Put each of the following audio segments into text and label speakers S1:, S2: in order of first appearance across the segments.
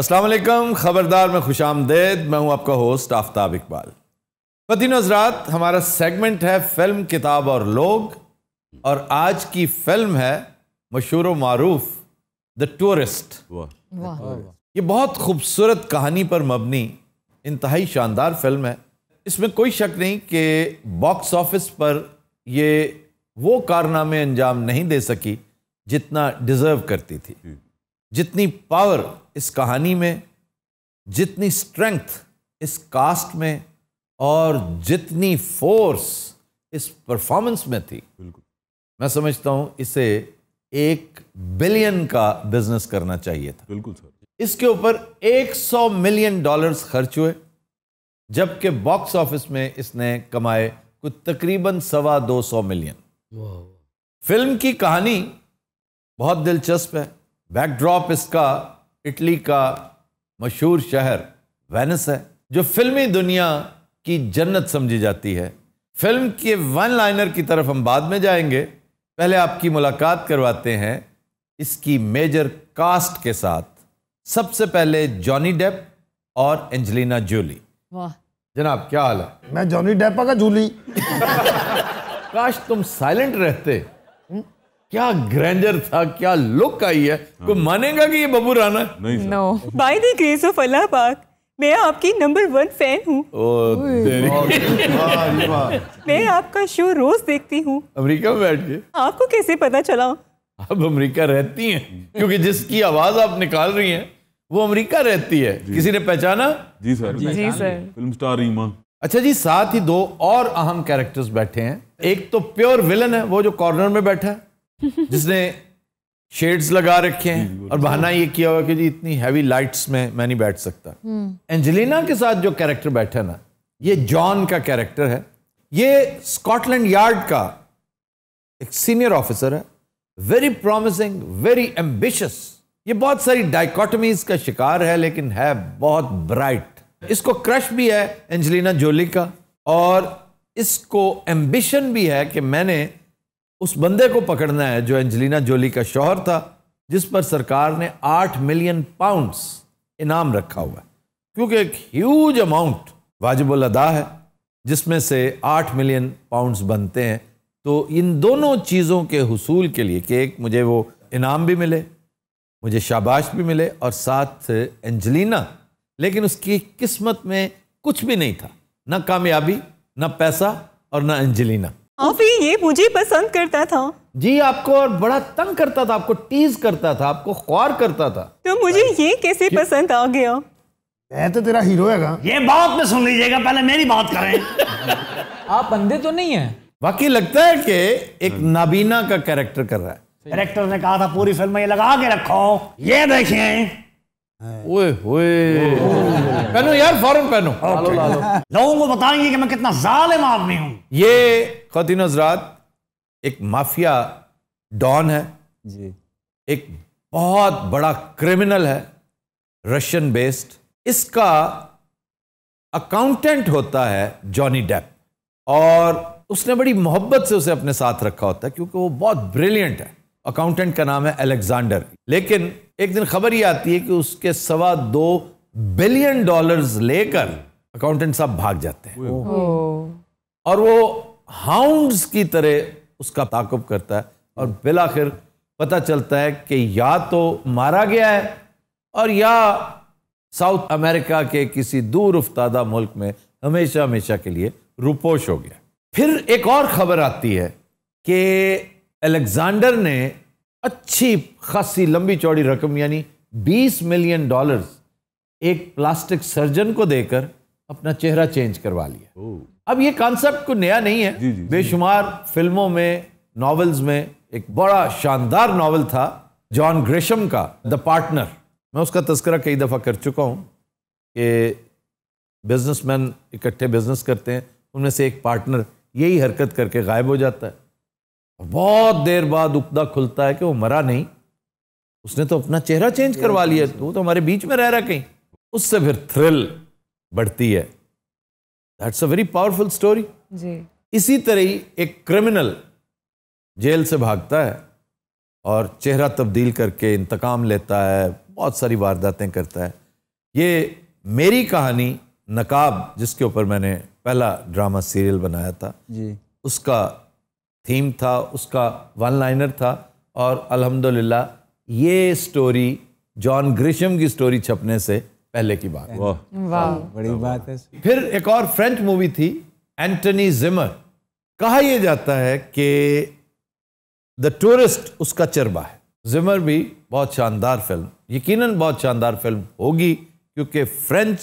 S1: असलम ख़बरदार में खुश आमदेद मैं हूं आपका होस्ट आफ्ताब इकबाल वतीन हजरात हमारा सेगमेंट है फिल्म किताब और लोग और आज की फिल्म है मशहूर मरूफ द टूरिस्ट ये बहुत खूबसूरत कहानी पर मबनी इंतहाई शानदार फिल्म है इसमें कोई शक नहीं कि बॉक्स ऑफिस पर ये वो कारनामे अंजाम नहीं दे सकी जितना डिज़र्व करती थी हम्म। जितनी पावर इस कहानी में जितनी स्ट्रेंथ इस कास्ट में और जितनी फोर्स इस परफॉर्मेंस में थी बिल्कुल मैं समझता हूं इसे एक बिलियन का बिजनेस करना चाहिए था बिल्कुल सर इसके ऊपर 100 मिलियन डॉलर्स खर्च हुए जबकि बॉक्स ऑफिस में इसने कमाए कुछ तकरीबन सवा दो सौ मिलियन फिल्म की कहानी बहुत दिलचस्प है बैकड्रॉप इसका इटली का मशहूर शहर वेनिस है जो फिल्मी दुनिया की जन्नत समझी जाती है फिल्म के वन लाइनर की तरफ हम बाद में जाएंगे पहले आपकी मुलाकात करवाते हैं इसकी मेजर कास्ट के साथ सबसे पहले जॉनी डेप और एंजलिना जूली जनाब क्या हाल है
S2: मैं जॉनी डेपा का जूली
S1: काश तुम साइलेंट रहते क्या ग्रैंडर था क्या लुक आई है हाँ। कोई मानेगा कि ये बबू राना नहीं
S3: no by
S1: the grace of Allah पाक मैं आपकी नंबर वन फैन हूँ
S3: मैं आपका शो रोज देखती हूँ
S1: अमेरिका में बैठ के आपको कैसे पता चला अब अमेरिका रहती हैं क्योंकि जिसकी आवाज आप निकाल रही हैं वो अमेरिका रहती है किसी ने पहचाना जी सर जी सर फिल्म स्टार रीमा अच्छा जी साथ ही दो और अहम कैरेक्टर्स बैठे हैं एक तो प्योर विलन है वो जो कॉर्नर में बैठा है जिसने शेड्स लगा रखे हैं और बहाना ये किया हुआ कि जी इतनी हैवी लाइट्स में मैं नहीं बैठ सकता एंजेलिना हम्म। के साथ जो कैरेक्टर बैठा ना ये जॉन का कैरेक्टर है ये स्कॉटलैंड यार्ड का एक सीनियर ऑफिसर है वेरी प्रॉमिसिंग वेरी एम्बिशस ये बहुत सारी डाइकोटमीज का शिकार है लेकिन है बहुत ब्राइट इसको क्रश भी है एंजेलिना जोली का और इसको एम्बिशन भी है कि मैंने उस बंदे को पकड़ना है जो एंजलिना जोली का शौहर था जिस पर सरकार ने आठ मिलियन पाउंड्स इनाम रखा हुआ है क्योंकि एक ह्यूज अमाउंट वाजिबुल अदा है जिसमें से आठ मिलियन पाउंड्स बनते हैं तो इन दोनों चीज़ों के हसूल के लिए कि एक मुझे वो इनाम भी मिले मुझे शाबाश भी मिले और साथ एंजलिना लेकिन उसकी किस्मत में कुछ भी नहीं था ना कामयाबी ना पैसा और ना एंजलिना आप ही ये मुझे पसंद करता था जी आपको और बड़ा तंग करता था आपको टीज करता था आपको ख्वार करता था तो मुझे ये कैसे पसंद आ गया मैं तो
S2: तेरा हीरो है ये बात में सुन लीजिएगा
S1: पहले मेरी बात करें आप बंदे तो नहीं है बाकी लगता है कि एक हाँ। नाबीना का कैरेक्टर कर रहा है कैरेक्टर ने कहा था पूरी फिल्म में ये लगा के रखो ये देखिए ओए पहनो यार फौरन पहनो हाँ,
S2: लोगों को बताएंगे कि मैं कितना जालिम आदमी हूँ
S1: ये खातिन हजरात एक माफिया डॉन है जी एक बहुत बड़ा क्रिमिनल है रशियन बेस्ड इसका अकाउंटेंट होता है जॉनी डेप और उसने बड़ी मोहब्बत से उसे अपने साथ रखा होता है क्योंकि वो बहुत ब्रिलियंट है अकाउंटेंट का नाम है अलेक्जांडर लेकिन एक दिन खबर ये आती है कि उसके सवा दो बिलियन डॉलर्स लेकर अकाउंटेंट साहब भाग जाते हैं और वो हाउंड्स की तरह उसका ताकुब करता है और बिलाखिर पता चलता है कि या तो मारा गया है और या साउथ अमेरिका के किसी दूर उफ्तादा मुल्क में हमेशा हमेशा के लिए रुपोश हो गया फिर एक और खबर आती है कि अलेक्ज़ांडर ने अच्छी खासी लंबी चौड़ी रकम यानी 20 मिलियन डॉलर्स एक प्लास्टिक सर्जन को देकर अपना चेहरा चेंज करवा लिया अब ये कॉन्सेप्ट को नया नहीं है बेशुमार फिल्मों में नॉवेल्स में एक बड़ा शानदार नावल था जॉन ग्रेशम का द पार्टनर मैं उसका तस्करा कई दफ़ा कर चुका हूँ कि बिजनेसमैन इकट्ठे बिजनेस करते हैं उनमें से एक पार्टनर यही हरकत करके गायब हो जाता है बहुत देर बाद उपदा खुलता है कि वो मरा नहीं उसने तो अपना चेहरा चेंज करवा लिया वो तो हमारे बीच में रह रहा कहीं उससे फिर थ्रिल बढ़ती है that's a very powerful story इसी तरह ही एक क्रिमिनल जेल से भागता है और चेहरा तब्दील करके इंतकाम लेता है बहुत सारी वारदातें करता है ये मेरी कहानी नकाब जिसके ऊपर मैंने पहला ड्रामा सीरियल बनाया था जी उसका थीम था उसका वन लाइनर था और अल्हम्दुलिल्लाह ये स्टोरी जॉन ग्रिशम की स्टोरी छपने से पहले की बात वाह वाह बड़ी बात है फिर एक और फ्रेंच मूवी थी एंटनी जिमर कहा यह जाता है कि द टूरिस्ट उसका चरबा है जिमर भी बहुत शानदार फिल्म यकीनन बहुत शानदार फिल्म होगी क्योंकि फ्रेंच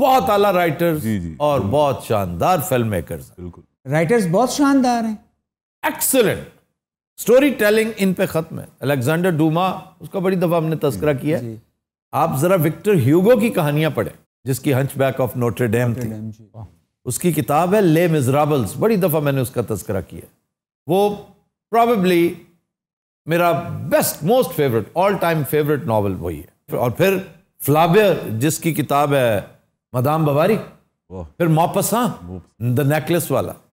S1: बहुत आला राइटर्स और बहुत शानदार फिल्म मेकर्स बिल्कुल राइटर्स बहुत शानदार हैं एक्सलेंट स्टोरी टेलिंग इन पे खत्म है अलेक्जेंडर डूमा उसका बड़ी दफा हमने तस्करा किया है आप जरा विक्टर ह्यूगो की कहानियां पढ़े जिसकी हंच बैक ऑफ नोटरडेम थी उसकी किताब है ले मिजराबल्स बड़ी दफा मैंने उसका तस्करा किया वो प्रॉबेबली मेरा best most favourite all time favourite novel वही है और फिर फ्लाबियर जिसकी किताब है मदाम बवारी फिर मापसा द नेकलेस वाला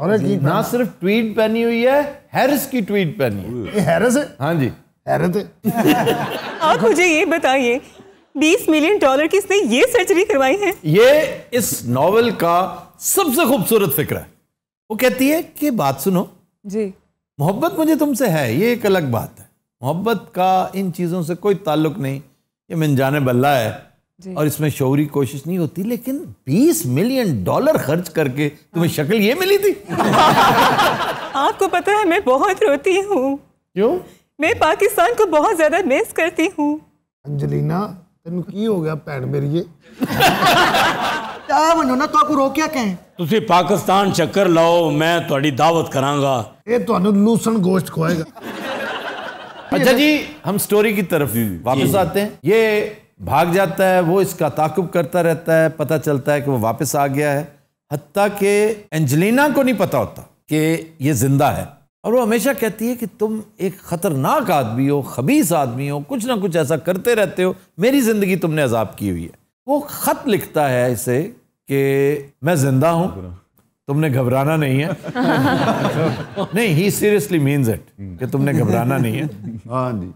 S2: और ना सिर्फ ट्वीट पहनी हुई है हैरिस
S1: की ट्वीट पहनी है हैरिस है हाँ जी हैरिस है आप मुझे ये बताइए
S3: 20 मिलियन डॉलर की इसने ये सर्जरी करवाई है
S1: ये इस नावल का सबसे खूबसूरत फिक्र है वो कहती है कि बात सुनो जी मोहब्बत मुझे तुमसे है ये एक अलग बात है मोहब्बत का इन चीज़ों से कोई ताल्लुक नहीं ये मिनजान बल्ला है और इसमें शौरी कोशिश नहीं होती लेकिन 20 मिलियन डॉलर खर्च करके तुम्हें हाँ। शक्ल ये मिली थी आपको पता है मैं बहुत
S3: रोती हूँ क्यों मैं पाकिस्तान को बहुत ज्यादा मिस करती हूँ
S2: अंजलिना तेन की हो गया भैन मेरी तो अच्छा जी
S1: हम स्टोरी की तरफ वापस आते हैं ये भाग जाता है वो इसका ताकुब करता रहता है पता चलता है कि वो वापस आ गया है हती कि एंजलिना को नहीं पता होता कि ये ज़िंदा है और वो हमेशा कहती है कि तुम एक ख़तरनाक आदमी हो खबीस आदमी हो कुछ ना कुछ ऐसा करते रहते हो मेरी ज़िंदगी तुमने अजाब की हुई है वो ख़त लिखता है इसे कि मैं ज़िंदा हूँ तुमने घबराना नहीं है नहीं ही सीरियसली मीन्स इट कि तुमने घबराना नहीं है हाँ जी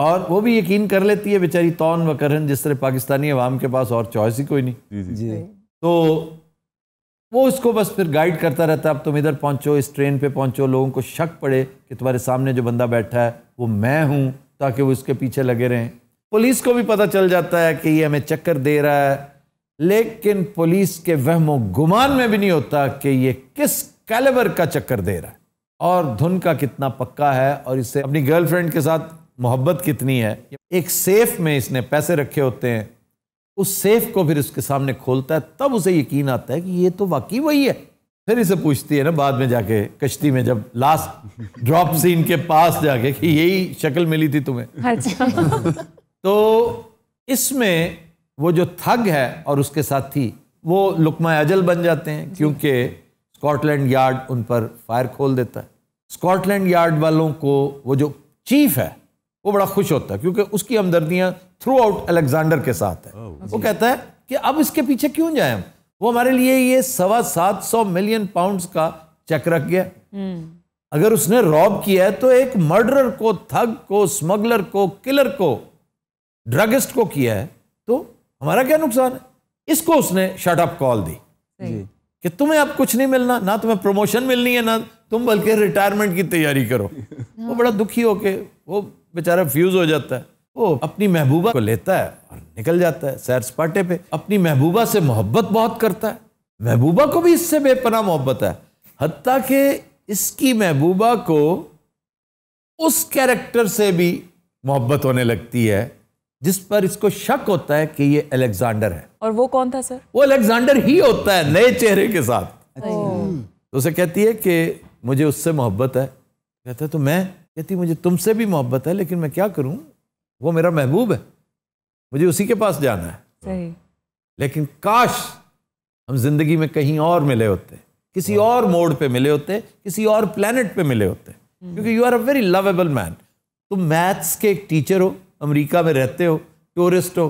S1: और वो भी यकीन कर लेती है बेचारी तौन व करहन जिस तरह पाकिस्तानी अवाम के पास और चॉइस ही कोई नहीं जी, तो वो उसको बस फिर गाइड करता रहता है अब तुम इधर पहुंचो इस ट्रेन पे पहुंचो लोगों को शक पड़े कि तुम्हारे सामने जो बंदा बैठा है वो मैं हूं ताकि वो इसके पीछे लगे रहें पुलिस को भी पता चल जाता है कि ये हमें चक्कर दे रहा है लेकिन पुलिस के वहमो गुमान में भी नहीं होता कि ये किस कैलेवर का चक्कर दे रहा है और धुन का कितना पक्का है और इसे अपनी गर्लफ्रेंड के साथ मोहब्बत कितनी है एक सेफ में इसने पैसे रखे होते हैं उस सेफ को फिर उसके सामने खोलता है तब उसे यकीन आता है कि ये तो वाकई वही है फिर इसे पूछती है ना बाद में जाके कश्ती में जब लास्ट ड्रॉप सीन के पास जाके कि यही शक्ल मिली थी तुम्हें अच्छा। तो इसमें वो जो थग है और उसके साथी वो लुकमा अजल बन जाते हैं क्योंकि स्कॉटलैंड यार्ड उन पर फायर खोल देता है स्कॉटलैंड यार्ड वालों को वो जो चीफ है वो बड़ा खुश होता है क्योंकि उसकी हमदर्दियाँ थ्रू आउट अलेक्जेंडर के साथ है oh, वो कहता है कि अब इसके पीछे क्यों जाए हम वो हमारे लिए ये सवा सात सौ मिलियन पाउंड्स का चेक रख गया हम्म। अगर उसने रॉब किया है तो एक मर्डरर को थग को स्मगलर को किलर को ड्रगिस्ट को किया है तो हमारा क्या नुकसान है इसको उसने अप कॉल दी कि तुम्हें अब कुछ नहीं मिलना ना तुम्हें प्रमोशन मिलनी है ना तुम बल्कि रिटायरमेंट की तैयारी करो वो बड़ा दुखी होके वो बेचारा फ्यूज हो जाता है वो अपनी महबूबा को लेता है और निकल जाता है सैर सपाटे पे अपनी महबूबा से मोहब्बत बहुत करता है महबूबा को भी इससे बेपना मोहब्बत है हती कि इसकी महबूबा को उस कैरेक्टर से भी मोहब्बत होने लगती है जिस पर इसको शक होता है कि ये अलेक्जेंडर है
S3: और वो कौन था सर
S1: वो अलेक्जेंडर ही होता है नए चेहरे के साथ अच्छा। तो उसे कहती है कि मुझे उससे मोहब्बत है कहता है तो मैं कहती मुझे तुमसे भी मोहब्बत है लेकिन मैं क्या करूं वो मेरा महबूब है मुझे उसी के पास जाना है सही लेकिन काश हम जिंदगी में कहीं और मिले होते किसी और मोड़ पे मिले होते किसी और प्लानट पे मिले होते हम्म। क्योंकि you are a very lovable man तुम मैथ्स के एक टीचर हो अमेरिका में रहते हो टूरिस्ट हो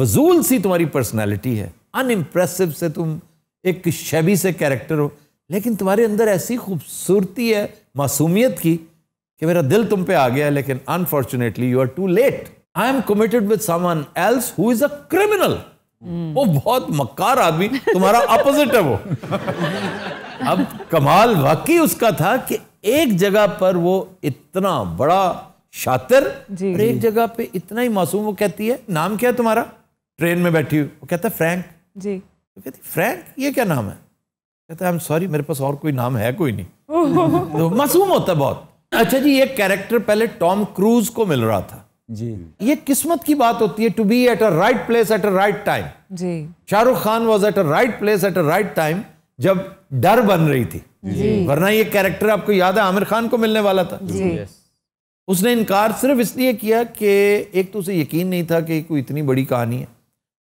S1: फजूल सी तुम्हारी पर्सनैलिटी है अनइम्प्रेसिव से तुम एक शैबी से कैरेक्टर हो लेकिन तुम्हारे अंदर ऐसी खूबसूरती है मासूमियत की कि मेरा दिल तुम पे आ गया लेकिन unfortunately you are too late I am committed with someone else who is a criminal वो बहुत मक्कार आदमी तुम्हारा अपोजिट है वो अब कमाल वाकई उसका था कि एक जगह पर वो इतना बड़ा शातिर और एक जगह पे इतना ही मासूम वो कहती है नाम क्या है तुम्हारा ट्रेन में बैठी हुई वो कहता है फ्रैंक जी वो कहती फ्रैंक ये क्या नाम है कहता है आई एम सॉरी मेरे पास और कोई नाम है कोई नहीं तो मासूम होता है बहुत अच्छा जी ये कैरेक्टर पहले टॉम क्रूज को मिल रहा था जी ये किस्मत की बात होती है to be at a right place at a right time जी Shahrukh Khan was at a right place at a right time जब डर बन रही थी वरना ये कैरेक्टर आपको याद है आमिर खान को मिलने वाला था जी उसने इनकार सिर्फ इसलिए किया कि एक तो उसे यकीन नहीं था कि कोई इतनी बड़ी कहानी है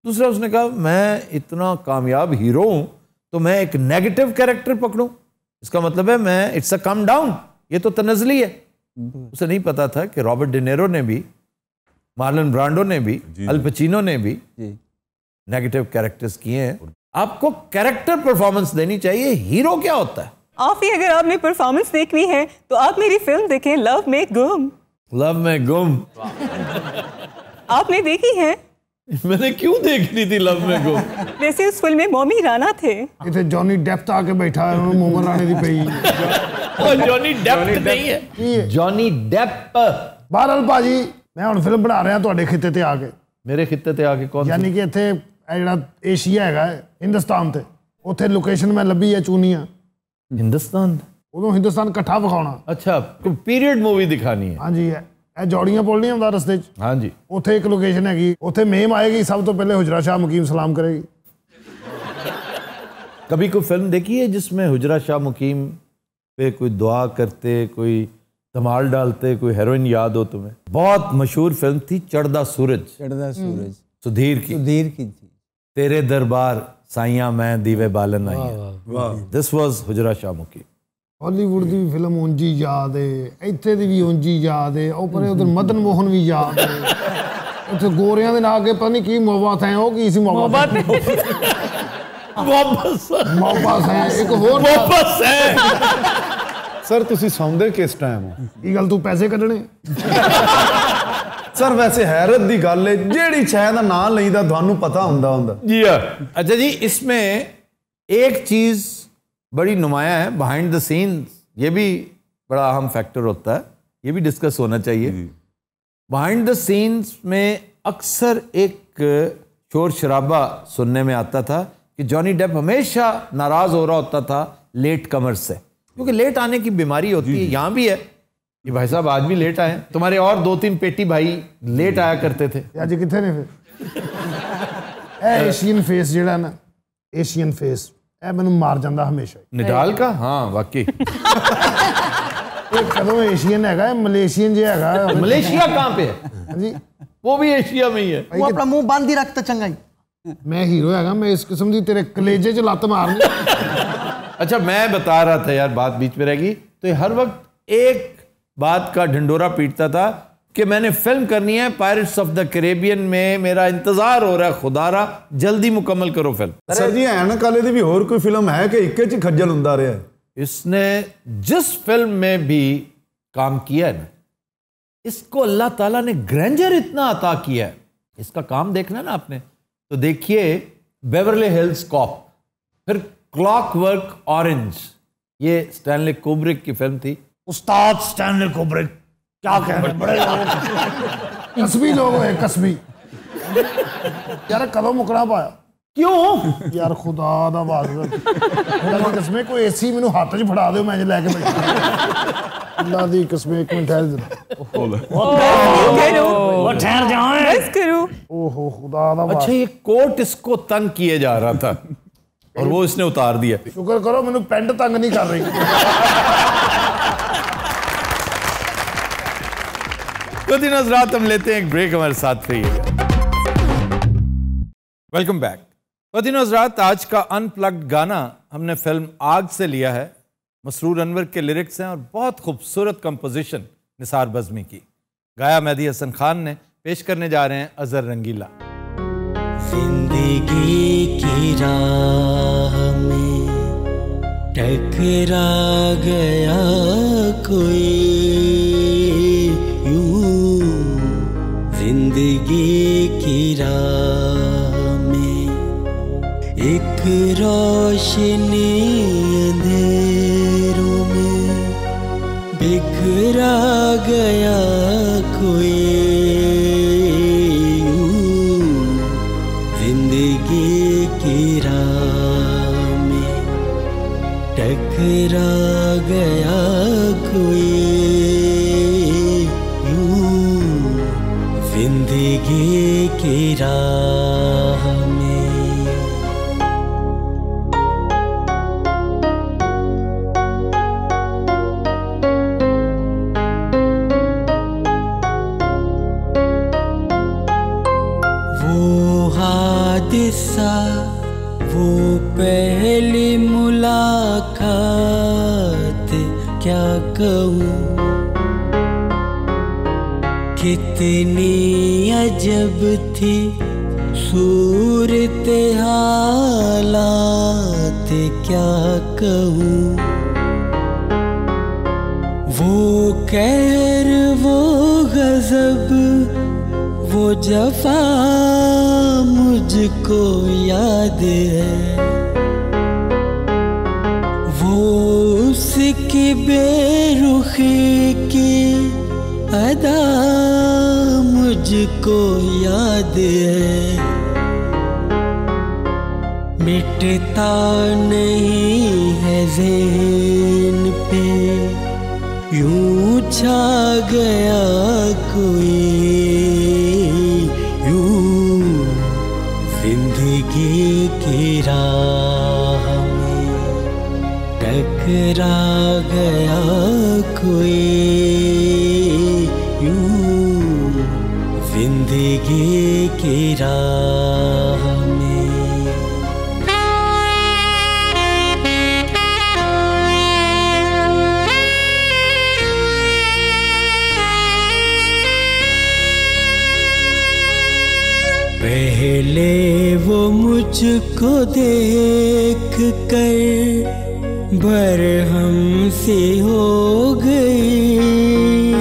S1: दूसरा उसने कहा मैं इतना कामयाब हीरो हूं तो मैं एक नेगेटिव कैरेक्टर पकड़ू इसका मतलब है मैं इट्स अ कम डाउन ये तो तनजली है उसे नहीं पता था कि रॉबर्ट डिनेरो ने भी मार्लन ब्रांडो ने भी अल्पचिनो ने भी नेगेटिव कैरेक्टर्स किए हैं आपको कैरेक्टर परफॉर्मेंस देनी चाहिए हीरो क्या होता है आप ही अगर आपने परफॉर्मेंस देखनी है तो आप मेरी फिल्म देखें लव में गुम लव में गुम आपने देखी है मैंने क्यों देखनी थी लव में को
S2: वैसे उस फिल्म में मोमी राणा थे इतने जॉनी डेप्थ आके बैठा है उन्होंने मोमन राणे दी पई जॉनी डेप्थ नहीं है जॉनी डेप्थ ਬਹਰਲ ਭਾਜੀ ਮੈਂ ਹੁਣ ਫਿਲਮ ਬਣਾ ਰਿਹਾ ਤੁਹਾਡੇ ਖਿੱਤੇ ਤੇ ਆ ਕੇ ਮੇਰੇ ਖਿੱਤੇ ਤੇ ਆ ਕੇ ਕੌਣ ਯਾਨੀ ਕਿ ਇੱਥੇ ਇਹ ਜਿਹੜਾ ਏਸ਼ੀਆ ਹੈਗਾ ਹਿੰਦੁਸਤਾਨ ਤੇ ਉੱਥੇ ਲੋਕੇਸ਼ਨ ਮੈਂ ਲੱਭੀ ਹੈ ਚੂਨੀਆਂ ਹਿੰਦੁਸਤਾਨ ਉਦੋਂ ਹਿੰਦੁਸਤਾਨ ਇਕੱਠਾ ਵਿਖਾਉਣਾ ਅੱਛਾ ਪੀਰੀਅਡ ਮੂਵੀ ਦਿਖਾਣੀ ਹੈ ਹਾਂਜੀ जोड़िया ਜੋੜੀਆਂ ਪੁੱਲ ਨਹੀਂ ਹੁੰਦਾ ਰਸਤੇ 'ਚ ਹਾਂਜੀ ਉੱਥੇ ਇੱਕ ਲੋਕੇਸ਼ਨ ਹੈਗੀ ਉੱਥੇ ਮੇਮ ਆਏਗੀ ਸਭ ਤੋਂ ਪਹਿਲੇ ਹੁਜਰਾ ਸ਼ਾਹ ਮੁਕੀਮ ਸਲਾਮ कभी
S1: कोई फिल्म देखी है जिसमें हुजरा शाह मुकीम पे कोई दुआ करते कोई धमाल डालते कोई हेरोइन याद हो तुम्हें बहुत मशहूर फिल्म थी चढ़दा सूरज चढ़दा सूरज सुधीर की सुधीर की थी तेरे दरबार साइया मैं दीवे बालन आई this was Hujra Shah Muqeem
S2: Hollywood ਦੀ ਫਿਲਮ ਉਂਜੀ ਯਾਦ ਏ ਇੱਥੇ ਦੀ ਵੀ ਉਂਜੀ ਯਾਦ ਏ ਉਹ ਪਰੇ ਉਧਰ ਮਦਨ ਮੋਹਨ ਵੀ ਯਾਦ ਏ ਉੱਥੇ ਗੋਰਿਆਂ ਦੇ ਨਾਲ ਅੱਗੇ ਪਤਾ ਨਹੀਂ ਕੀ ਮੋਹਬਤ ਹੈ ਉਹ ਕੀ ਸੀ ਮੋਹਬਤ ਵਾਪਸ ਵਾਪਸ ਹੈ ਇੱਕ ਹੋਰ ਵਾਪਸ ਹੈ ਸਰ ਤੁਸੀਂ ਸੌਂਦੇ ਕਿਸ ਟਾਈਮ ਹੋ ਇਹ ਗੱਲ ਤੂੰ ਪੈਸੇ ਕੱਢਣੇ ਸਰ ਵੈਸੇ ਹੈਰਤ ਦੀ ਗੱਲ ਹੈ ਜਿਹੜੀ ਛੈ ਦਾ ਨਾਮ ਲਈਦਾ ਤੁਹਾਨੂੰ ਪਤਾ ਹੁੰਦਾ ਹੁੰਦਾ
S1: ਜੀ ਅੱਛਾ ਜੀ ਇਸ ਵਿੱਚ ਇੱਕ ਚੀਜ਼ बड़ी नुमाया है बिहाइंड द सीन्स ये भी बड़ा अहम फैक्टर होता है ये भी डिस्कस होना चाहिए बिहाइंड द सीन्स में अक्सर एक शोर शराबा सुनने में आता था कि जॉनी डेप हमेशा नाराज़ हो रहा होता था लेट कमर से क्योंकि लेट आने की बीमारी होती है यहाँ भी है ये भाई साहब आज भी लेट आए तुम्हारे और दो तीन पेटी भाई लेट आया करते थे
S2: आज कितने फिर एशियन फेस जड़ा ना एशियन फेस वो भी एशिया में ही है वो अपना मुंह बंद ही रखता चंगा ही मैं हीरो हैगा मैं इस किस्म की तेरे कलेजे च लत मार
S1: अच्छा मैं बता रहा था यार बात बीच में रहेगी तो हर वक्त एक बात का ढिंडोरा पीटता था कि मैंने फिल्म करनी है पायरेट्स ऑफ द करेबियन में मेरा इंतजार हो रहा है खुदारा जल्दी मुकम्मल करो फिल्म सर जी
S2: एनक आले ਦੀ ਵੀ ਹੋਰ ਕੋਈ ਫਿਲਮ
S1: ਹੈ ਕਿ ਇੱਕੇ खज्जल ਖੱਜਲ इसने जिस फिल्म में भी काम किया है ना इसको अल्लाह ताला ने ग्रैंजर इतना अता किया है इसका काम देखना ना आपने तो देखिए बेवरले हिल्स कॉप फिर क्लॉक वर्क ऑरेंज ये स्टैनले कोब्रिक की फिल्म थी उस्ताद स्टैनले
S2: कोब्रिक क्या कह रहे बड़े लोग
S3: कसबी लोग हैं
S2: कसबी यार कदम मुकरा पाया क्यों यार खुदा दा ਦਾ ਵਾਜ਼ਬ ਕਸਮੇ ਕੋਈ कोई एसी मेनू हाथ ਫੜਾ फड़ा दियो मैं जे लेके बैठा अल्लाह ਦੀ कसम एक मिनट ठहर जा ਉਹ ਠਹਿਰ ਜਾਓ ਬਸ ਕਰੋ ओहो खुदा दा ਦਾ अच्छा ये
S1: कोट इसको तंग किए जा रहा था और वो इसने उतार दिया
S2: शुक्र करो मेनू पेंट तंग नहीं कर रही
S1: तो दिन रात हम लेते हैं एक ब्रेक हमारे साथ रहिएगा वेलकम बैक तो दिन रात आज का अनप्लग्ड गाना हमने फिल्म आग से लिया है मसरूर अनवर के लिरिक्स हैं और बहुत खूबसूरत कंपोजिशन निसार बज़मी की गाया मेहदी हसन खान ने पेश करने जा रहे हैं अजहर रंगीला जिंदगी की राह में
S3: टकरा गया कोई जिंदगी की राह में एक रोशनी वो उसकी बेरुखी की अदा मुझको याद है मिटता नहीं है जेन पे यू छा गया कोई बिखरा गया कोई यू जिंदगी की राह पहले वो मुझको देख कर भर हमसे हो गई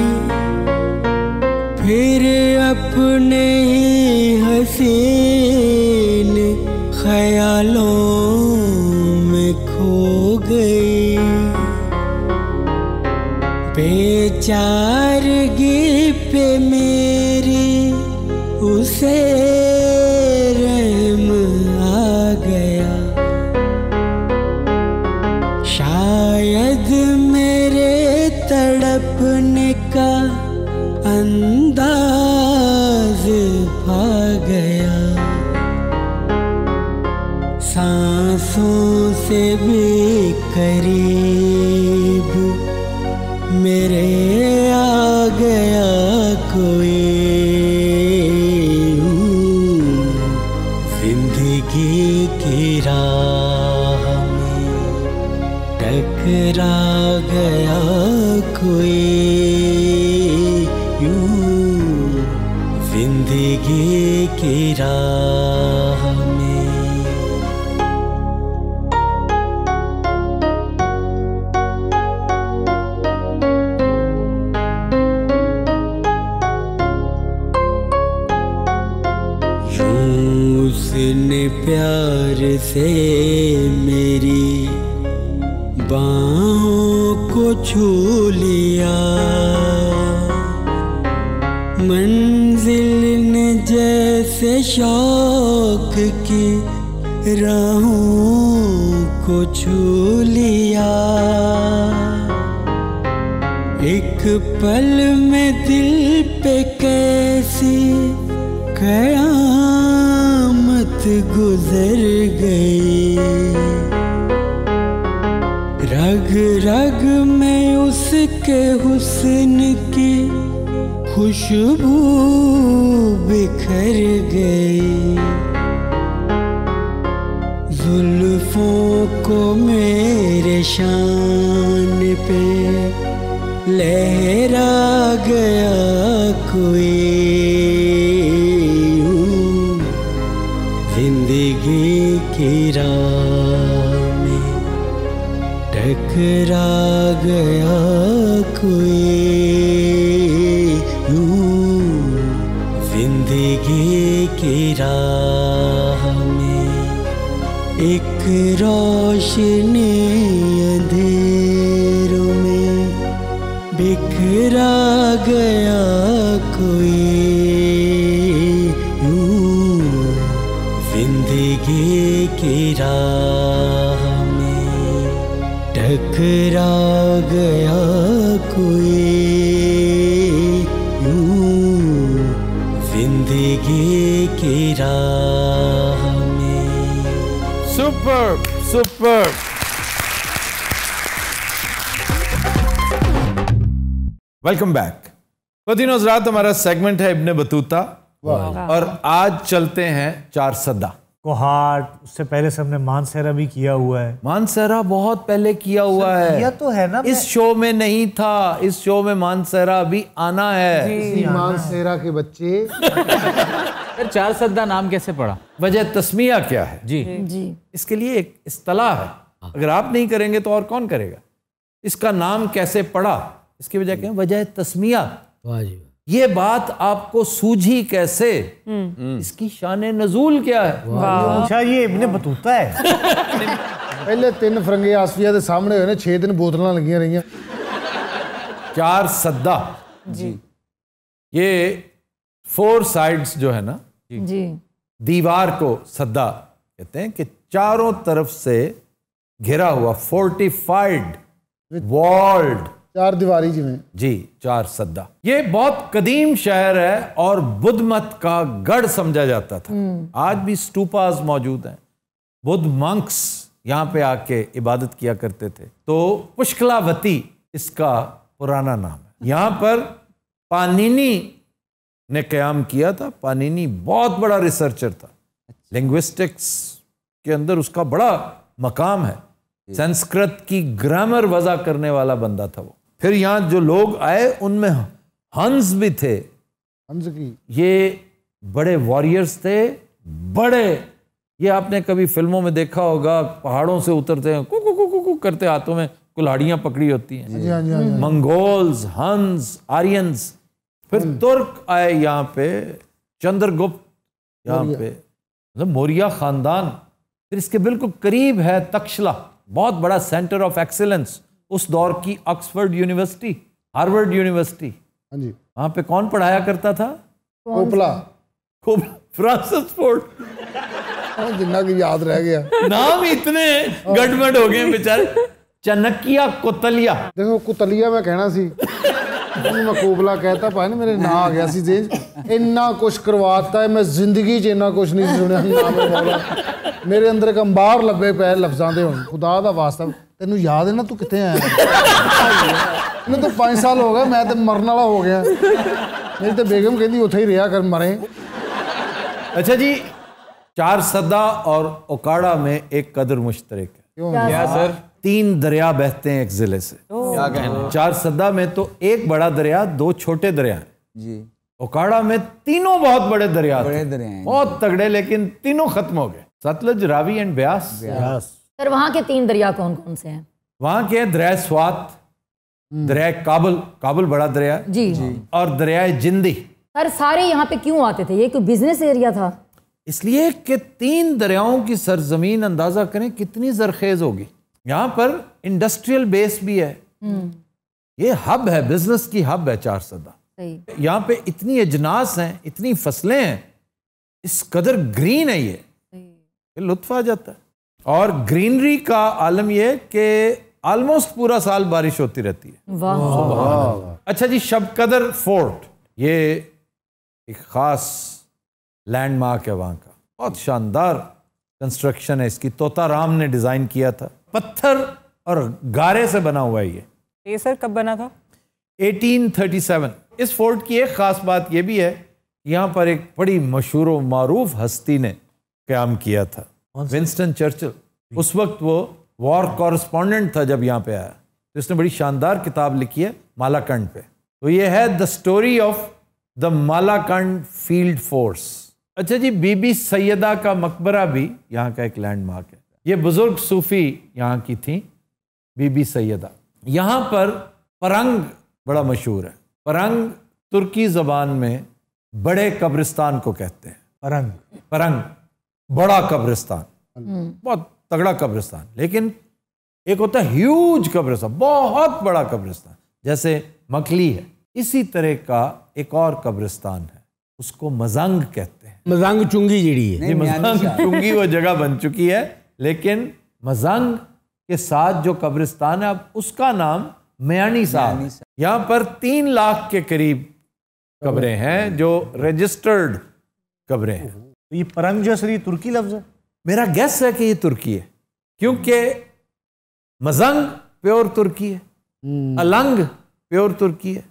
S3: फिर अपने ही हसीन ख्यालों में खो गई बेचारगी उसने प्यार से मेरी बाहों को छू लिया मंजिल ने जैसे शौक की राहों को छू लिया एक पल में दिल पे कैसी कया गुजर गई रग रग में उसके हुस्न की खुशबू बिखर गई जुल्फों को मेरे शान पे लहरा गया कोई गया कोई यूं जिंदगी की राह में एक रोशनी अंधेरों में बिखरा गया कोई
S1: सुपर वेलकम बैक बदिनोज रात हमारा सेगमेंट है इब्ने बतूता और आज चलते हैं चार सदा कोहाट उससे पहले से हमने मानसहरा भी किया हुआ है मानसहरा बहुत पहले किया हुआ है किया तो है ना इस शो में नहीं था इस शो में मानसहरा अभी आना है मानसहरा के बच्चे फिर चार सद्दा नाम कैसे पड़ा वजह तस्मिया क्या है जी जी इसके लिए एक इस्तलाह है अगर आप नहीं करेंगे तो और कौन करेगा इसका नाम कैसे पड़ा इसकी वजह क्या वजह तस्मिया वाह जी ये बात आपको सूझी कैसे हम्म। हम्म। इसकी
S2: शान नजूल क्या है अच्छा ये इब्ने बतूता है पहले तीन फरंगे आसफिया के सामने हुए छह दिन बोतल लगिया रही चार सद्दा जी ये फोर साइड्स जो है ना
S1: जी दीवार को सद्दा कहते हैं कि चारों तरफ से घिरा हुआ फोर्टिफाइड वॉल्ड चार दीवारी जी में जी चार सद्दा ये बहुत कदीम शहर है और बुद्ध मत का गढ़ समझा जाता था हम्म। आज भी स्टूपाज मौजूद हैं बुद्ध मंक्स यहाँ पे आके इबादत किया करते थे तो पुष्कलावती इसका पुराना नाम है अच्छा। यहाँ पर पानिनी ने क्याम किया था पानिनी बहुत बड़ा रिसर्चर था लिंग्विस्टिक्स अच्छा। के अंदर उसका बड़ा मकाम है संस्कृत की ग्रामर वजह करने वाला बंदा था वो फिर यहाँ जो लोग आए उनमें हंस भी थे हंस की ये बड़े वॉरियर्स थे बड़े ये आपने कभी फिल्मों में देखा होगा पहाड़ों से उतरते हैं कु कु कु करते हाथों में कुल्हाड़ियाँ पकड़ी होती हैं हाँ हाँ हाँ मंगोल्स हंस आर्यंस फिर हम्म। तुर्क आए यहाँ पे चंद्रगुप्त यहाँ पे मतलब मौर्या खानदान फिर इसके बिल्कुल करीब है तक्षला बहुत बड़ा सेंटर ऑफ एक्सीलेंस उस दौर की ऑक्सफर्ड यूनिवर्सिटी हार्वर्ड यूनिवर्सिटी हाँ जी वहां पे कौन पढ़ाया करता था कोपला फ्रांसिस
S2: फोर्ड हाँ जिन्ना की याद रह गया नाम
S3: इतने हाँ। गड़बड़ हो गए बेचारे
S2: चनकिया कुतलिया देखो कुतलिया मैं कहना सी ਮੈਂ ਕੋਬਲਾ ਕਹਿਤਾ ਭਾਈ ਨੇ ਮੇਰੇ ਨਾਂ ਆ ਗਿਆ ਸੀ ਜੇ ਇੰਨਾ ਕੁਛ ਕਰਵਾਤਾ ਮੈਂ ਜ਼ਿੰਦਗੀ 'ਚ ਇੰਨਾ ਕੁਛ ਨਹੀਂ ਸੁਣਿਆ ਨਾਮ ਮੌਲਾ ਮੇਰੇ ਅੰਦਰ ਇੱਕ ਅੰਬਾਰ ਲੱਭੇ ਪਏ ਲਫ਼ਜ਼ਾਂ ਦੇ ਹੁਣ ਖੁਦਾ ਦਾ ਵਾਸਤਾ ਤੈਨੂੰ ਯਾਦ ਹੈ ਨਾ ਤੂੰ ਕਿੱਥੇ ਆਇਆ ਮੈਨੂੰ ਤਾਂ 5 ਸਾਲ ਹੋ ਗਏ ਮੈਂ ਤੇ ਮਰਨ ਵਾਲਾ ਹੋ ਗਿਆ ਮੇਰੀ ਤੇ ਬੇਗਮ ਕਹਿੰਦੀ ਉੱਥੇ ਹੀ ਰਿਹਾ ਕਰ ਮਰੇ अच्छा
S1: जी चार सदा और ओकाड़ा में एक कदर मुश्तरक है क्या सर तीन दरिया बहते हैं एक जिले से क्या कहना चार सदा में तो एक बड़ा दरिया दो छोटे दरिया जी ओकाड़ा में तीनों बहुत बड़े दरिया बड़े दरिया बहुत तगड़े लेकिन तीनों खत्म हो गए सतलज रावी एंड ब्यास ब्यास
S4: सर वहाँ के तीन दरिया कौन कौन से हैं
S1: वहाँ के दरिया स्वात हम्म। दरिया काबुल काबुल बड़ा दरिया जी और दरिया जिंदी
S4: सर सारे यहाँ पे क्यों आते थे ये कोई बिजनेस एरिया था
S1: इसलिए कि तीन दरियाओं की सरजमीन अंदाजा करें कितनी जरखेज होगी यहां पर इंडस्ट्रियल बेस भी है हम्म। ये हब है बिजनेस की हब है चार सदा यहाँ पे इतनी अजनास हैं इतनी फसलें हैं इस कदर ग्रीन है ये लुत्फ आ जाता है और ग्रीनरी का आलम यह कि ऑलमोस्ट पूरा साल बारिश होती रहती है वाह अच्छा जी शब कदर फोर्ट ये एक ख़ास लैंडमार्क है वहां का बहुत शानदार कंस्ट्रक्शन है इसकी तोताराम ने डिज़ाइन किया था पत्थर और गारे से बना हुआ है ये
S3: ये सर कब बना था
S1: 1837 इस फोर्ट की एक ख़ास बात यह भी है यहाँ पर एक बड़ी मशहूर व मरूफ हस्ती ने क्याम किया था विंस्टन चर्चिल उस वक्त वो वॉर कॉरस्पॉन्डेंट था जब यहाँ पे आया तो इसने बड़ी शानदार किताब लिखी है मालाकंड पे तो ये है the story of the Malakand field force अच्छा जी बीबी सैदा का मकबरा भी यहाँ का एक लैंडमार्क है ये बुजुर्ग सूफी यहाँ की थी बीबी सैदा यहाँ पर परंग बड़ा मशहूर है परंग तुर्की जबान में बड़े कब्रिस्तान को कहते हैं परंग परंग बड़ा कब्रिस्तान हम्म। बहुत तगड़ा कब्रिस्तान लेकिन एक होता है ह्यूज कब्रिस्तान बहुत बड़ा कब्रिस्तान जैसे मखली है इसी तरह का एक और कब्रिस्तान है उसको मजंग कहते हैं मजंग चुंगी जीडी है मजंग चुंगी वो जगह बन चुकी है लेकिन मजंग के साथ जो कब्रिस्तान है अब उसका नाम मयानी साहब यहाँ पर तीन लाख के करीब कब्रें हैं जो रजिस्टर्ड कब्रें हैं तो ये परंग जो सर तुर्की लफ्ज़ है मेरा गैस है कि ये तुर्की है क्योंकि मजंग प्योर तुर्की है हम्म। अलंग प्योर तुर्की है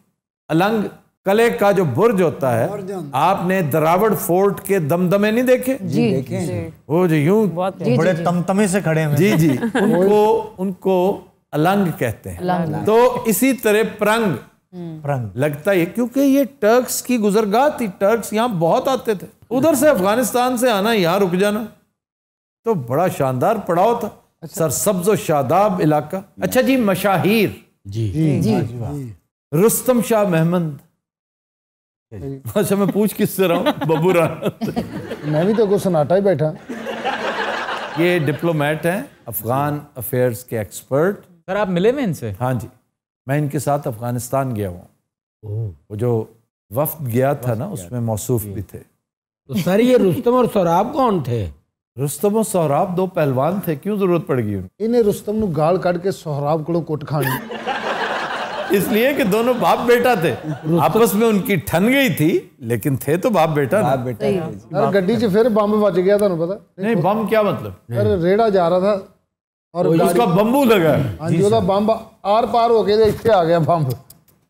S1: अलंग कले का जो बुर्ज होता है आपने दरावड़ फोर्ट के दमदमे नहीं देखे जी देखे वो जो यूं बड़े तमतमे से खड़े हैं जी जी उनको उनको अलंग कहते हैं तो इसी तरह प्रंग हम्म। प्रंग लगता है क्योंकि ये टर्क्स की गुजरगा थी टर्क्स यहाँ बहुत आते थे उधर से अफगानिस्तान से आना यहाँ रुक जाना तो बड़ा शानदार पड़ाव था अच्छा। सरसब्ज और शादाब इलाका अच्छा जी मशाहिर जी, जी, जी, जी, रुस्तम शाह मेहमद अच्छा मैं पूछ किससे रहा हूँ बब्बू
S2: मैं भी तो कुछ सनाटा ही बैठा
S1: ये डिप्लोमेट हैं अफगान अफेयर्स के एक्सपर्ट सर आप मिले में इनसे हाँ जी मैं इनके साथ अफगानिस्तान गया हूँ वो जो वफ्त गया था ना उसमें मौसूफ भी थे तो सर ये रुस्तम और सौराब कौन थे रुस्तम और सौराब दो पहलवान थे क्यों जरूरत पड़ गई इन्हें रुस्तम
S2: गाल काट के सौराब को कुट खानी
S1: इसलिए कि दोनों बाप बेटा थे आपस में उनकी ठन गई थी लेकिन थे तो बाप बेटा बाप
S2: बेटा गड्डी 'ਚ फिर बम बज गया था पता नहीं बम क्या मतलब ਯਾਰ ਰੇੜਾ ਜਾ ਰਹਾ और उसका बम्बू लगा हाँ बम आर पार होके ਇੱਥੇ आ गया ਬੰਬ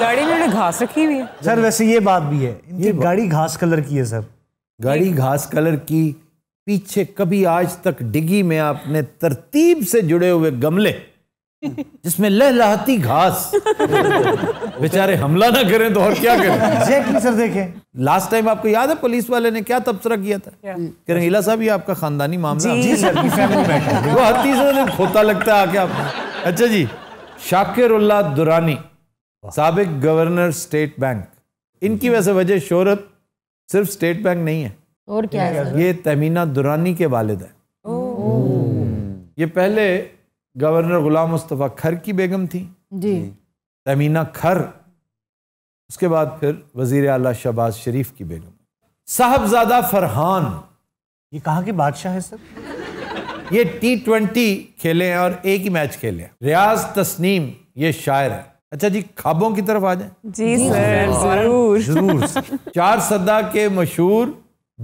S2: गाड़ी में घास रखी हुई है सर वैसे ये बात भी है ये गाड़ी घास कलर की है सर गाड़ी घास कलर की
S1: पीछे कभी आज तक डिगी में आपने तरतीब से जुड़े हुए गमले जिसमें लहलाती घास बेचारे हमला ना करें तो और क्या करें एग्जैक्टली सर देखें लास्ट टाइम आपको याद है पुलिस वाले ने क्या तबसरा किया था कि रंगीला साहब ये आपका खानदानी मामला जी सर की फैमिली में वो हती से खोता लगता है आके आप अच्छा जी शाकिर दुरानी सबक गवर्नर स्टेट बैंक इनकी वैसे वजह शोहरत सिर्फ स्टेट बैंक नहीं है
S4: और क्या है
S1: ये तमीना दुरानी के वालिद हैं ये पहले गवर्नर गुलाम मुस्तफ़ा खर की बेगम थी जी तमीना खर उसके बाद फिर वजीर अला शहबाज शरीफ की बेगम साहबजादा फरहान ये कहाँ के बादशाह है सर ये टी ट्वेंटी खेले हैं और एक ही मैच खेले हैं रियाज तस्नीम ये शायर है अच्छा जी खाबों की तरफ आ जाए जी, सर जरूर जरूर चार सदा के मशहूर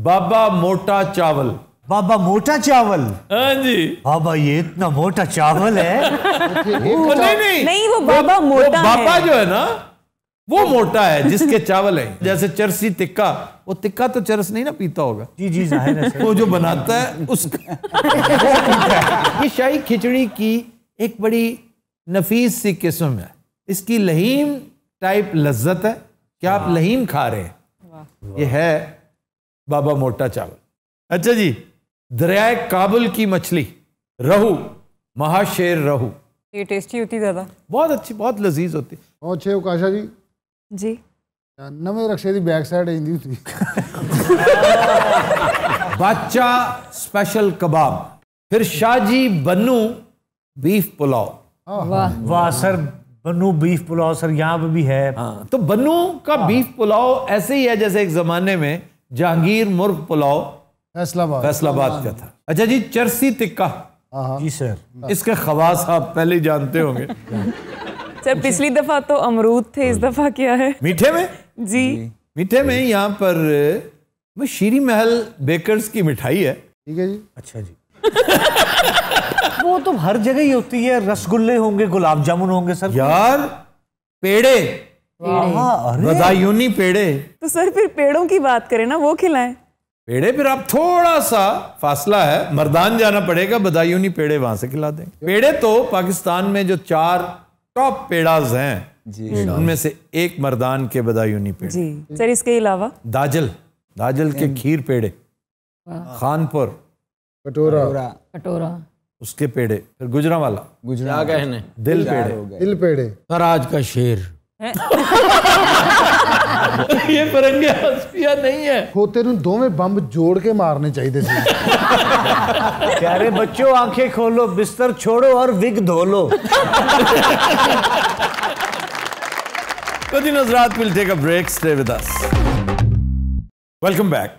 S1: बाबा मोटा चावल बाबा मोटा चावल हाँ जी बाबा ये इतना मोटा चावल है
S3: वो नहीं, नहीं नहीं वो बाबा वो, मोटा वो बाबा है। जो है ना
S1: वो मोटा है जिसके चावल है जैसे चरसी तिक्का वो तिक्का तो चरस नहीं ना पीता होगा जी जी जाहिर है वो जो बनाता है उसका ये शाही खिचड़ी की एक बड़ी नफीस सी किस्म है इसकी लहीम टाइप लज्जत है क्या आप लहीम खा रहे हैं ये है बाबा मोटा चावल अच्छा जी दरियाए काबुल की मछली रहू महाशेर रहू
S2: ये टेस्टी होती दादा बहुत अच्छी बहुत लजीज होती और छे उकाशा जी जी नवे रक्षे की बैक साइड आई होती बादशाह
S1: स्पेशल कबाब फिर शाहजी बनू बीफ पुलाव वाह वाह sir Bannu beef pulao sir यहाँ पे भी है हाँ तो बन्नू का हाँ। बीफ पुलाव ऐसे ही है जैसे एक जमाने में जहांगीर मुर्ग पुलाव
S2: फैसलाबाद फैसलाबाद का
S1: था अच्छा जी चरसी तिक्का
S2: हाँ। जी सर
S1: इसके खवास आप पहले जानते होंगे
S3: सर पिछली दफा तो अमरूद थे इस दफा क्या है
S1: मीठे में जी मीठे में यहाँ पर शीरी महल बेकर्स की मिठाई है ठीक है जी अच्छा जी वो तो हर जगह ही होती है रसगुल्ले होंगे गुलाब जामुन होंगे सर यार पेड़े
S4: रजायूनी पेड़े तो सर फिर पेड़ों की बात करें ना वो खिलाएं
S1: पेड़े फिर आप थोड़ा सा फासला है मर्दान जाना पड़ेगा बदायूनी पेड़े वहां से खिला देंगे पेड़े तो पाकिस्तान में जो चार टॉप पेड़ाज हैं उनमें से एक मर्दान के बदायूनी पेड़े जी
S3: सर इसके अलावा
S1: दाजल दाजल के हम्म। खीर पेड़े खानपुर
S3: उसके
S1: पेड़े फिर गुजरा वाला गुजरा कहने
S2: दिल पेड़े दिल पेड़े पर आज का शेर ये परंगे हस्पिया नहीं है खोते नु दोवे बम्ब जोड़ के मारने चाहिए थे कह बच्चों आंखें खोलो बिस्तर छोड़ो और विग धो लो
S1: कभी नजरात मिलते take break stay with us welcome back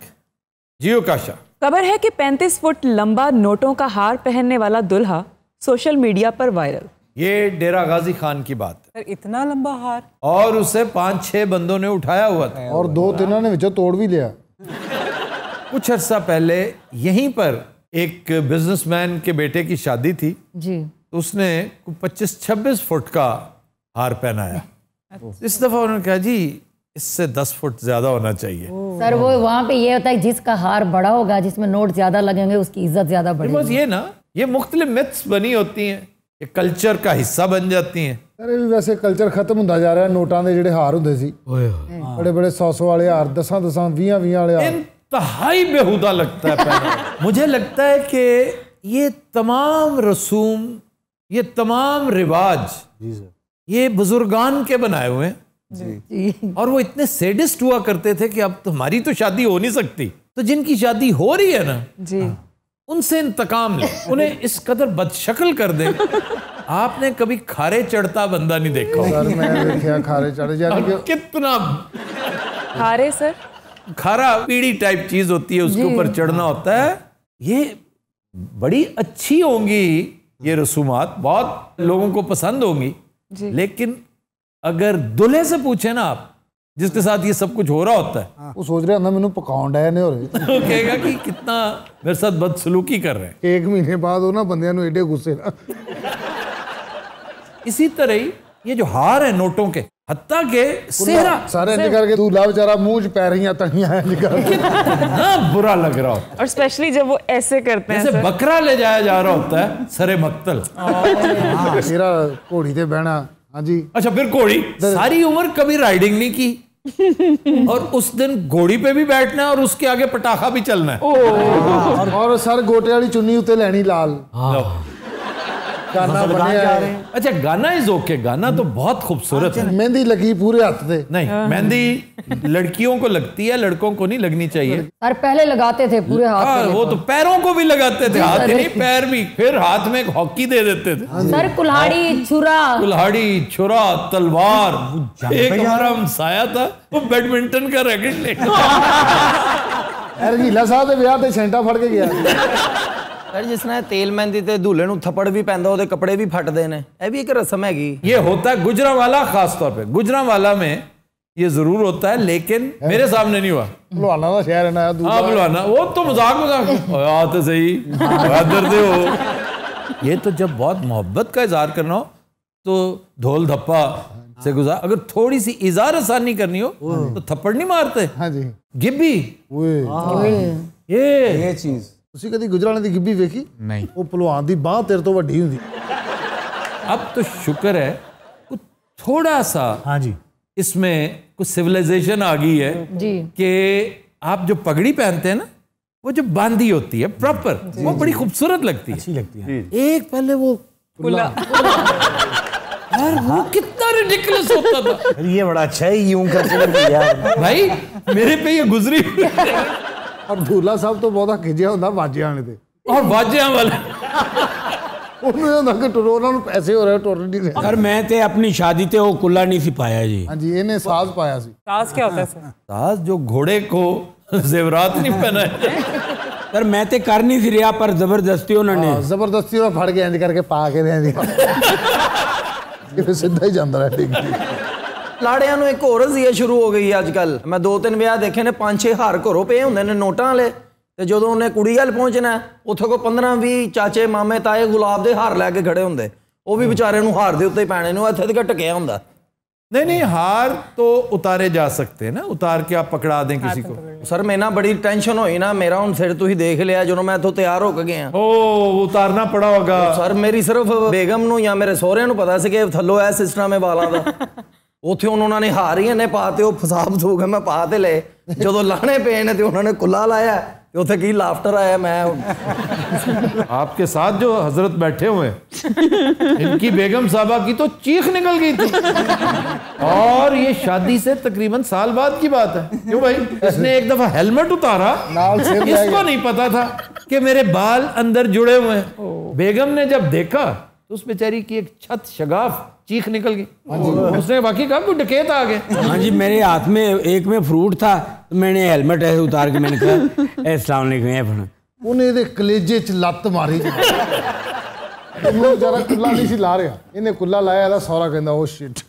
S1: जियो काशा
S3: खबर है कि 35 फुट लंबा नोटों का हार पहनने वाला दुल्हा सोशल मीडिया पर वायरल
S1: ये डेरा गाजी खान की बात
S3: है इतना लंबा हार
S1: और उसे पांच छह बंदों ने उठाया हुआ था और दो तीनों तो ने विजय तोड़ भी लिया कुछ अर्सा पहले यहीं पर एक बिजनेसमैन के बेटे की शादी थी जी तो उसने 25-26 फुट का हार पहनाया इस दफा उन्होंने कहा जी इससे दस फुट ज्यादा होना चाहिए सर
S4: वो वहाँ पे ये होता है जिसका हार बड़ा होगा जिसमें नोट ज्यादा लगेंगे उसकी इज्जत ज्यादा बढ़ेगी बस
S1: ये ना ये मुख्तलि मिथ्स बनी होती हैं ये कल्चर का हिस्सा बन जाती हैं
S2: सर ਇਹ ਵੀ ਵੈਸੇ ਕਲਚਰ ਖਤਮ ਹੁੰਦਾ ਜਾ ਰਿਹਾ ਨੋਟਾਂ ਦੇ ਜਿਹੜੇ ਹਾਰ ਹੁੰਦੇ बड़े ਓਏ सौ ਬੜੇ ਬੜੇ 100 दसा ਵਾਲੇ वी ਦਸਾਂ ਦਸਾਂ 20
S1: इंतहाई बेहूदा लगता है मुझे लगता है कि
S2: ये तमाम रसूम ये तमाम
S1: रिवाज ये बुजुर्गान के बनाए हुए हैं जी और वो इतने सेडिस्ट हुआ करते थे कि अब तुम्हारी तो शादी हो नहीं सकती तो जिनकी शादी हो रही है ना जी हाँ, उनसे इंतकाम ले उन्हें इस कदर बदशकल कर दे आपने कभी खारे चढ़ता बंदा नहीं देखा सर मैं
S2: खारे चढ़ कितना खारे सर
S1: खारा पीड़ी टाइप चीज होती है उसके ऊपर चढ़ना होता है ये बड़ी अच्छी होंगी ये रसूमात बहुत लोगों को पसंद होंगी लेकिन अगर ਦੁਲੇ से पूछे ना आप जिसके साथ ये सब कुछ हो रहा होता है
S2: हाँ। वो सोच रहे ना मैंने पकाउंड है नहीं हो रही कहेगा कि
S1: कितना मेरे साथ बदसलूकी कर रहे
S2: हैं एक महीने बाद हो ना बंदियां ਨੂੰ ਏਡੇ ਗੁੱਸੇ ਨਾ
S1: ਇਸੀ ਤਰ੍ਹਾਂ ਹੀ ਇਹ ਜੋ ਹਾਰ ਹੈ ਨੋਟੋਂ ਕੇ ਹੱਤਾ ਕੇ ਸਹਿਰਾ ਸਾਰੇ ਨਿਕਲ ਕੇ
S2: ਤੂੰ ਲਾ ਵਿਚਾਰਾ ਮੂੰਹ 'ਚ ਪੈ ਰਹੀਆਂ ਤਣੀਆਂ ਹੈ ਨਿਕਲ बुरा लग रहा होता
S1: और स्पेशली जब वो ऐसे करते हैं जैसे तो- बकरा ले जाया जा रहा होता है सरे मक्तल हाँ, तेरा
S2: घोड़ी ਤੇ ਬਹਿਣਾ हाँ जी
S1: अच्छा फिर घोड़ी सारी उम्र कभी राइडिंग नहीं की और उस दिन घोड़ी पे भी बैठना है और उसके आगे पटाखा भी चलना है और
S2: सर गोटे वाली चुन्नी उते लेनी लाल हाँ। गाना
S1: अच्छा गाना इज ओके गाना तो बहुत खूबसूरत हाँ, है मेहंदी लगी पूरे हाथ से नहीं हाँ। मेहंदी लड़कियों को लगती है लड़कों को नहीं लगनी चाहिए
S4: और पहले लगाते थे पूरे हाथ हाँ वो तो
S1: पैरों को भी लगाते थे हाथ नहीं पैर भी फिर हाथ में एक हॉकी दे देते थे हाँ सर
S4: कुल्हाड़ी
S2: छुरा
S1: कुल्हाड़ी छुरा तलवार एक हमारा साया था वो
S2: बैडमिंटन का रैकेट लेकर अरे नीला साहब ब्याह तो सेंटा फड़ के गया
S4: ਯਾਰ ਜਿਸ ਤਰ੍ਹਾਂ ਤੇਲ ਮਹਿੰਦੀ ਤੇ ਧੂਲੇ ਨੂੰ ਥੱਪੜ ਵੀ ਪੈਂਦਾ ਉਹਦੇ ਕੱਪੜੇ ਵੀ ਫਟਦੇ भी एक रस्म ਇੱਕ ਰਸਮ ਹੈਗੀ
S1: ਇਹ ਹੋਤਾ ਹੈ गुजरावाला खास तौर पे वाला में ये जरूर होता है लेकिन है। मेरे सामने नहीं हुआ
S2: ਭਲਵਾਨਾ ਦਾ शहर ਹੈ ਨਾ हाँ दूल्हा बुलाना
S1: वो तो मजाक मजाक ओए, आ तो सही बहादुर दे हो ये तो जब बहुत मोहब्बत का इजहार करना हो तो ढोल धप्पा से गुजार अगर थोड़ी सी इजहार आसानी करनी हो तो
S2: थप्पड़ नहीं मारते हाँ जी गिब्बी ओए ये ये चीज ਤੁਸੀਂ ਕਦੀ ਗੁਜਰਾਣੇ ਦੀ ਗਿੱਬੀ ਵੇਖੀ ਨਹੀਂ ਉਹ ਭਲਵਾਨ ਦੀ ਬਾਹ ਤੇਰੇ ਤੋਂ ਵੱਡੀ ਹੁੰਦੀ अब तो शुक्र है कुछ थोड़ा सा हाँ जी इसमें कुछ सिविलाइजेशन
S1: आ गई है कि आप जो पगड़ी पहनते हैं ना वो जो बांधी होती है प्रॉपर वो बड़ी खूबसूरत लगती है अच्छी लगती है एक पहले वो खुला
S2: यार वो कितना रिडिकुलस होता था ये बड़ा अच्छा है यूं करके भाई मेरे पे ये गुजरी ਔਰ ਧੂਲਾ ਸਾਹਿਬ ਤੋਂ ਬਹੁਤਾ ਖਿਜਿਆ ਹੁੰਦਾ ਵਾਜਿਆਂ ਵਾਲੇ ਤੇ ਔਰ ਵਾਜਿਆਂ ਵਾਲਾ ਉਹਨੂੰ ਇਹ ਹੁੰਦਾ ਕਿ ਟੁਰੋ ਉਹਨਾਂ ਨੂੰ ਪੈਸੇ ਹੋ ਰਹੇ ਟੁਰ ਨਹੀਂ ਰਹੇ ਸਰ ਮੈਂ ਤੇ ਆਪਣੀ ਸ਼ਾਦੀ ਤੇ ਉਹ ਕੁੱਲਾ ਨਹੀਂ ਸੀ ਪਾਇਆ ਜੀ ਹਾਂਜੀ ਇਹਨੇ ਸਾਜ਼ ਪਾਇਆ ਸੀ ਸਾਜ਼ ਕੀ ਹੁੰਦਾ ਸਰ ਸਾਜ਼ ਜੋ ਘੋੜੇ ਕੋ जेवरात नहीं पहना सर मैं तो कर नहीं रहा पर जबरदस्ती उन्होंने जबरदस्ती फड़ के इंज करके पा के सीधा ही जाता रहा ठीक लाड़िया ਨੂੰ ਇੱਕ ਹੋਰ ਰਜ਼ੀਆ ਸ਼ੁਰੂ ਹੋ ਗਈ ਅੱਜ
S4: ਕੱਲ ਮੈਂ ਦੋ ਤਿੰਨ ਵਿਆਹ ਦੇਖੇ ਨੇ ਪੰਜ ਛੇ ਹਾਰ ਘਰੋਂ ਪਏ ਹੁੰਦੇ ਨੇ ਨੋਟਾਂ ਵਾਲੇ ਤੇ ਜਦੋਂ ਉਹਨੇ ਕੁੜੀ ਵੱਲ ਪਹੁੰਚਣਾ ਉੱਥੇ ਕੋ 15 20 ਚਾਚੇ ਮਾਮੇ ਤਾਏ ਗੁਲਾਬ ਦੇ ਹਾਰ ਲੈ ਕੇ ਖੜੇ ਹੁੰਦੇ ਉਹ ਵੀ ਵਿਚਾਰੇ ਨੂੰ ਹਾਰ ਦੇ ਉੱਤੇ ਪੈਣੇ नहीं नहीं हार तो
S1: उतारे जा सकते
S4: ना उतार के आप पकड़ा दें किसी को सर मैं ना बड़ी टेंशन हुई ना मेरा उन सिर तू देख लिया जो मैं तो तैयार होकर गया ओ उतारना पड़ा होगा सर मेरी सिर्फ बेगम नु या मेरे सोहरे पता सी कि सिस्टम है वाला उत्थे उन्होंने हार ही इन्हें पाते फसाब ਫਸਾਬ ਹੋ ਗਿਆ ਮੈਂ ਪਾ ਤੇ ਲਏ ਜਦੋਂ ਲਾਣੇ ਪਏ ਨੇ ਤੇ ਉਹਨਾਂ ਨੇ ਕੁੱਲਾ ਲਾਇਆ ਤੇ ਉਥੇ ਕੀ ਲਾਫਟਰ
S1: आपके साथ जो हजरत बैठे हुए इनकी बेगम साहबा की तो चीख निकल गई थी
S2: और ये
S1: शादी से तकरीबन साल बाद की बात है क्यों भाई इसने एक दफा हेलमेट उतारा इसको नहीं पता था कि मेरे बाल अंदर जुड़े हुए हैं बेगम ने जब देखा ਉਸ ਵਿਚਾਰੀ ਕੀ ਇੱਕ ਛਤ ਸ਼ਗਾਫ ਚੀਖ ਨਿਕਲ ਗਈ ਉਸਨੇ ਬਾਕੀ ਕਹਾ ਕੋਈ ਡਕੇਤ ਆ ਗਏ ਹਾਂਜੀ ਮੇਰੇ ਹੱਥ ਮੇ ਇੱਕ
S3: ਮੇ ਫਰੂਟ ਥਾ ਮੈਨੇ ਹੈਲਮਟ ਐ ਉਤਾਰ ਕੇ ਮੈਨੇ ਕਿਹਾ ਅਸਲਾਮ ਅਲੈਕੁਮ ਐ ਫਣ
S2: ਉਹਨੇ ਇਹਦੇ ਕਲੇਜੇ ਚ ਲੱਤ ਮਾਰੀ ਉਹ ਜਰਾ ਕੁੱਲਾ ਨਹੀਂ ਸੀ ਲਾ ਰਿਹਾ ਇਹਨੇ ਕੁੱਲਾ ਲਾਇਆ ਇਹਦਾ ਸੌਰਾ ਕਹਿੰਦਾ ਓ ਸ਼ਿਟ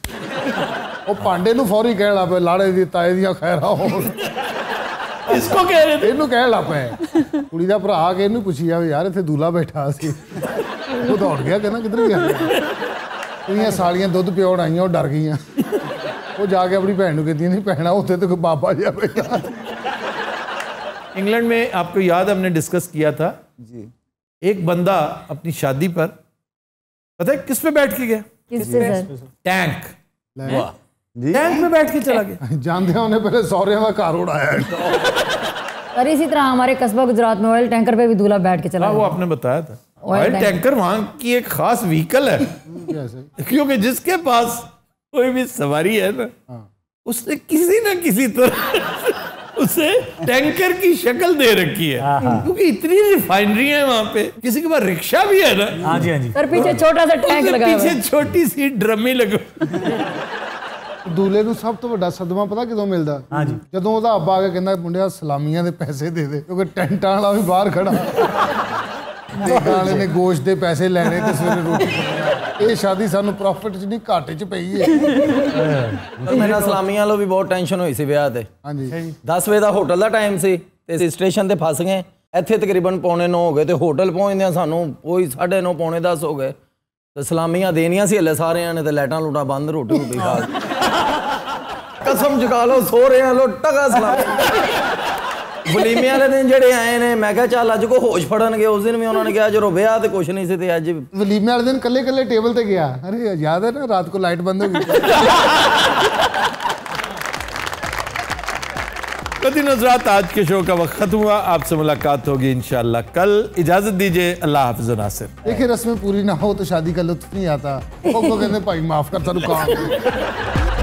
S2: ਉਹ ਭਾਂਡੇ ਨੂੰ ਫੌਰੀ ਕਹਿਣਾ ਲੱਪੇ ਲਾੜੇ ਦੀ ਤਾਏ ਦੀਆਂ ਖੈਰਾ ਹੋਣ ਕਿਸਕੋ ਕਹਿ ਰਹੇ ਤੇ ਇਹਨੂੰ ਕਹਿਣ ਲੱਗ ਪਏ ਕੁੜੀ ਦਾ ਭਰਾ ਆ ਕੇ ਇਹਨੂੰ ਪੁੱਛੀ ਜਾਵੇ ਯਾਰ ਇੱਥੇ ਦੂਲਾ ਬੈਠਾ ਸੀ ਉਹ ਦੌੜ ਗਿਆ ਕਹਿੰਦਾ ਕਿੱਧਰ ਗਿਆ ਇਹਦੀਆਂ ਸਾਲੀਆਂ ਦੁੱਧ ਪਿਉਣ ਆਈਆਂ ਉਹ ਡਰ ਗਈਆਂ ਉਹ ਜਾ ਕੇ अपनी ਭੈਣ ਨੂੰ ਕਹਿੰਦੀ ਨਹੀਂ ਭੈਣਾ ਉੱਥੇ ਤੇ ਕੋਈ ਬਾਬਾ ਜਿਹਾ ਬੈਠਾ
S1: इंग्लैंड में आपको याद हमने डिस्कस किया था जी एक बंदा अपनी शादी पर पता है किस पे बैठ के गया किस पे
S2: टैंक वाह बैंक में बैठ के चला गया जानते उन्हें पहले सौर्य में कार उड़ाया
S4: और इसी तरह हमारे कस्बा गुजरात में ऑयल टैंकर पे भी दूल्हा बैठ के चला हाँ, वो
S2: आपने बताया था ऑयल टैंकर वहां की एक खास व्हीकल है
S1: क्योंकि जिसके पास कोई भी सवारी है ना हाँ। उसने किसी ना किसी तरह उसे टैंकर की शक्ल दे रखी है हाँ, क्योंकि इतनी रिफाइनरी है वहाँ पे किसी के पास रिक्शा भी है ना हाँ जी हाँ जी पर पीछे छोटा सा टैंक लगा पीछे छोटी सी ड्रमी लगा
S2: ਦੂਲੇ ਨੂੰ ਸਭ ਤੋਂ ਵੱਡਾ ਸਦਮਾ ਪਤਾ ਕਿਦੋਂ ਮਿਲਦਾ ਹਾਂਜੀ ਜਦੋਂ ਉਹਦਾ ਅੱਬਾ ਆ ਕੇ ਕਹਿੰਦਾ ਮੁੰਡਿਆ ਸਲਾਮੀਆਂ ਦੇ ਪੈਸੇ ਦੇ ਦੇ ਕਿਉਂਕਿ ਟੈਂਟਾਂ ਵਾਲਾ ਵੀ ਬਾਹਰ ਖੜਾ ਦੇਖਣ ਨਾਲ ਨੇ ਗੋਸ਼ ਦੇ ਪੈਸੇ ਲੈਣੇ ਤੇ ਸਵੇਰੇ ਰੋਟੀ ਇਹ ਸ਼ਾਦੀ ਸਾਨੂੰ ਪ੍ਰੋਫਿਟ 'ਚ ਨਹੀਂ ਘਾਟੇ 'ਚ ਪਈ ਹੈ ਮੇਰਾ ਸਲਾਮੀਆਂ ਲੋ ਵੀ ਬਹੁਤ ਟੈਨਸ਼ਨ ਹੋਈ ਸੀ ਵਿਆਹ ਤੇ ਹਾਂਜੀ
S4: 10 ਵਜੇ ਦਾ ਹੋਟਲ ਦਾ ਟਾਈਮ ਸੀ ਤੇ ਸਟੇਸ਼ਨ ਤੇ ਫਸ ਗਏ ਇੱਥੇ ਤਕਰੀਬਨ ਪੌਣੇ 9 ਹੋ ਗਏ ਤੇ ਹੋਟਲ ਪਹੁੰਚਦੇ ਸਾਨੂੰ ਕੋਈ 9:30 ਪੌਣੇ 10 ਹੋ ਗਏ ਤੇ ਸਲਾਮੀਆਂ ਦੇਣੀਆਂ ਸੀ ਹਲੇ ਸਾਰਿਆਂ ਨੇ ਤੇ ਲਾਈਟਾਂ ਲੂਟਾਂ ਬੰਦ ਰੋਟੀ ਰੋਟੀ ਖਾ कसम चुका लो सो रहे हैं लो टका सला वलीमिया दिन जड़े आए ने मैं क्या चल अज को होश फड़न गए उस दिन भी उन्होंने कहा जो बया तो कुछ नहीं से अज वलीमे दिन कल कल टेबल पर गया
S2: अरे याद है ना रात को लाइट बंद हो गई
S1: कदी नजरात आज के शो का वक्त खत्म हुआ आपसे मुलाकात होगी इनशाला कल इजाजत दीजिए अल्लाह हाफिज नासिर
S2: देखिए रस्में पूरी ना हो तो शादी का लुत्फ नहीं आता कहते भाई माफ करता रुका